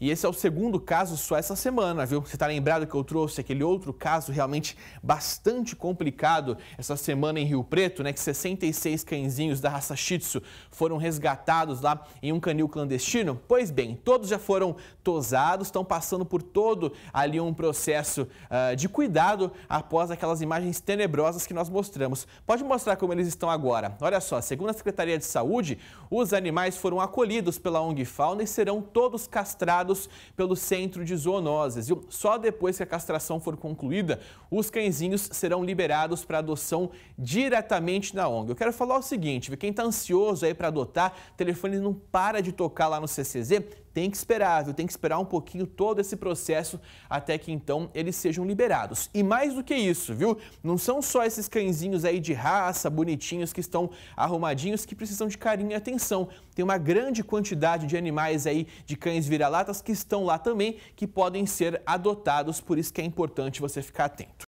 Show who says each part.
Speaker 1: E esse é o segundo caso só essa semana, viu? Você está lembrado que eu trouxe aquele outro caso realmente bastante complicado essa semana em Rio Preto, né? Que 66 cãezinhos da raça Shih Tzu foram resgatados lá em um canil clandestino? Pois bem, todos já foram tosados, estão passando por todo ali um processo uh, de cuidado após aquelas imagens tenebrosas que nós mostramos. Pode mostrar como eles estão agora. Olha só, segundo a Secretaria de Saúde, os animais foram acolhidos pela ONG Fauna e serão todos castrados pelo Centro de Zoonoses. E só depois que a castração for concluída, os cãezinhos serão liberados para adoção diretamente na ONG. Eu quero falar o seguinte, quem está ansioso aí para adotar, o telefone não para de tocar lá no CCZ, tem que esperar, viu? Tem que esperar um pouquinho todo esse processo até que então eles sejam liberados. E mais do que isso, viu? Não são só esses cãezinhos aí de raça, bonitinhos, que estão arrumadinhos, que precisam de carinho e atenção. Tem uma grande quantidade de animais aí, de cães vira-latas, que estão lá também, que podem ser adotados, por isso que é importante você ficar atento.